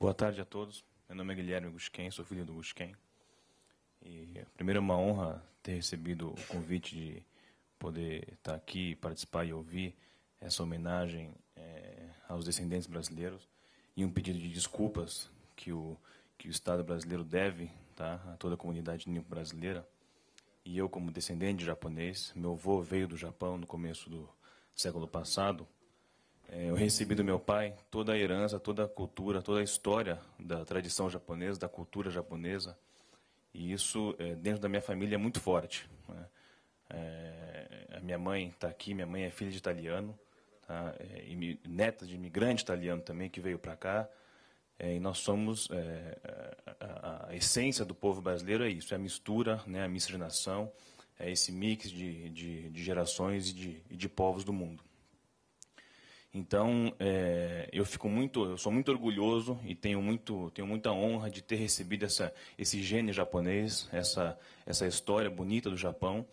Boa tarde a todos. Meu nome é Guilherme Gusquen, sou filho do Gusquen. E primeiro é uma honra ter recebido o convite de poder estar aqui, participar e ouvir essa homenagem é, aos descendentes brasileiros e um pedido de desculpas que o, que o Estado brasileiro deve tá, a toda a comunidade nipo-brasileira. E eu, como descendente de japonês, meu avô veio do Japão no começo do século passado, é, eu recebi do meu pai toda a herança, toda a cultura, toda a história da tradição japonesa, da cultura japonesa. E isso, é, dentro da minha família, é muito forte. Né? É, a minha mãe está aqui, minha mãe é filha de italiano, tá? e neta de imigrante italiano também, que veio para cá. e nós somos... a, essência do povo brasileiro é isso, é a mistura, né, a miscigenação, é esse mix de, de, de gerações e de, de povos do mundo. Então, é, eu fico muito, eu sou muito orgulhoso e tenho, muito, tenho muita honra de ter recebido essa, esse gênio japonês, essa, essa história bonita do Japão,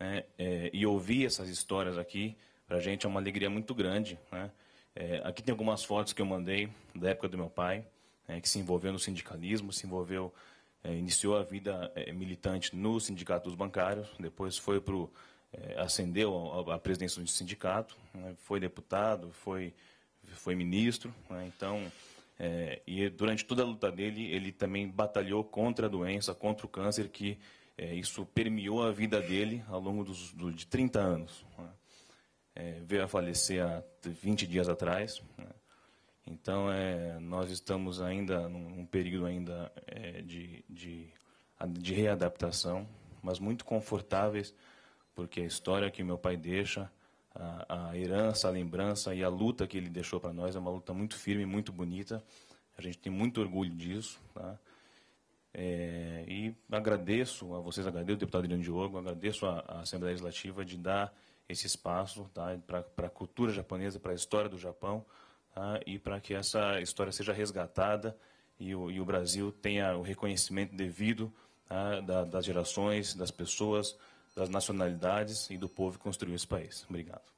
né? é, e ouvir essas histórias aqui, para a gente é uma alegria muito grande. Né? É, aqui tem algumas fotos que eu mandei da época do meu pai, né, que se envolveu no sindicalismo, se envolveu, é, iniciou a vida é, militante no Sindicato dos Bancários, depois foi para o é, ascendeu à presidência do sindicato, né, foi deputado, foi, foi ministro, né, então, é, e durante toda a luta dele, ele também batalhou contra a doença, contra o câncer, que é, isso permeou a vida dele ao longo dos, do, de 30 anos. Né. é, veio a falecer há 20 dias atrás, então é, nós estamos ainda num, período ainda é, de, de, de readaptação, mas muito confortáveis porque a história que meu pai deixa, a, a herança, a lembrança e a luta que ele deixou para nós é uma luta muito firme, muito bonita. A gente tem muito orgulho disso. Tá? É, e agradeço a vocês, agradeço o deputado Adriano Diogo, agradeço a, Assembleia Legislativa de dar esse espaço tá, para a cultura japonesa, para a história do Japão tá, e para que essa história seja resgatada e o, e o Brasil tenha o reconhecimento devido tá, da, das gerações, das pessoas, das nacionalidades e do povo que construiu esse país. Obrigado.